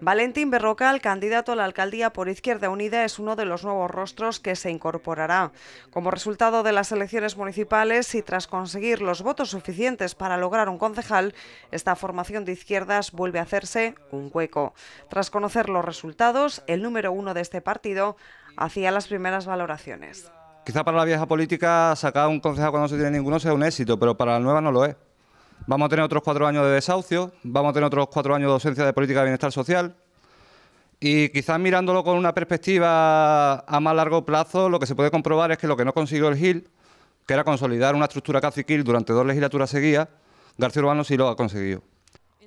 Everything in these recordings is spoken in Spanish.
Valentín Berrocal, candidato a la alcaldía por Izquierda Unida, es uno de los nuevos rostros que se incorporará. Como resultado de las elecciones municipales y tras conseguir los votos suficientes para lograr un concejal, esta formación de izquierdas vuelve a hacerse un hueco. Tras conocer los resultados, el número uno de este partido hacía las primeras valoraciones. Quizá para la vieja política sacar un concejal cuando no se tiene ninguno sea un éxito, pero para la nueva no lo es. Vamos a tener otros cuatro años de desahucio, vamos a tener otros cuatro años de ausencia de política de bienestar social. Y quizás mirándolo con una perspectiva a más largo plazo, lo que se puede comprobar es que lo que no consiguió el GIL, que era consolidar una estructura caciquil durante dos legislaturas seguidas, García Urbano sí lo ha conseguido.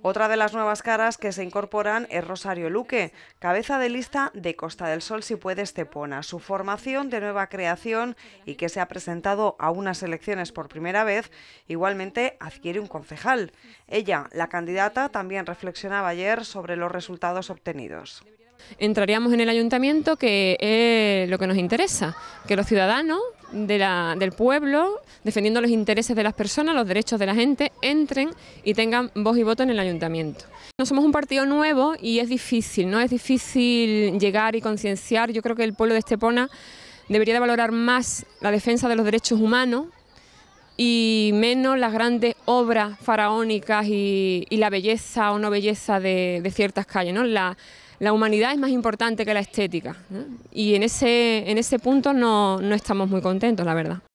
Otra de las nuevas caras que se incorporan es Rosario Luque, cabeza de lista de Costa del Sol si puede Estepona. Su formación de nueva creación y que se ha presentado a unas elecciones por primera vez, igualmente adquiere un concejal. Ella, la candidata, también reflexionaba ayer sobre los resultados obtenidos entraríamos en el ayuntamiento, que es lo que nos interesa, que los ciudadanos de la, del pueblo, defendiendo los intereses de las personas, los derechos de la gente, entren y tengan voz y voto en el ayuntamiento. No somos un partido nuevo y es difícil, ¿no? Es difícil llegar y concienciar. Yo creo que el pueblo de Estepona debería de valorar más la defensa de los derechos humanos y menos las grandes obras faraónicas y, la belleza o no belleza de, ciertas calles. ¿no? La, la, humanidad es más importante que la estética y en ese, en ese punto no estamos muy contentos, la verdad.